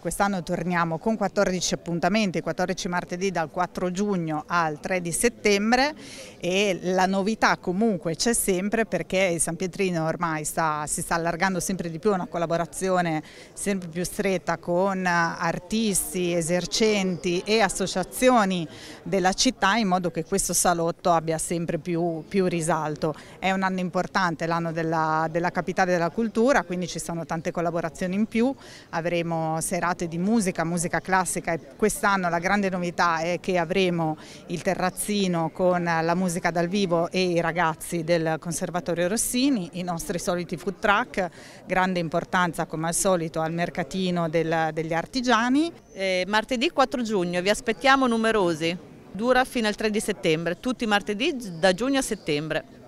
Quest'anno torniamo con 14 appuntamenti, 14 martedì dal 4 giugno al 3 di settembre e la novità comunque c'è sempre perché il San Pietrino ormai sta, si sta allargando sempre di più, una collaborazione sempre più stretta con artisti, esercenti e associazioni della città in modo che questo salotto abbia sempre più, più risalto. È un anno importante, l'anno della, della, capitale della cultura, quindi ci sono tante collaborazioni in più, avremo serate serate di musica, musica classica e quest'anno la grande novità è che avremo il terrazzino con la musica dal vivo e i ragazzi del Conservatorio Rossini, i nostri soliti food truck, grande importanza come al solito al mercatino del, degli artigiani. Eh, martedì 4 giugno, vi aspettiamo numerosi, dura fino al 3 di settembre, tutti i martedì da giugno a settembre.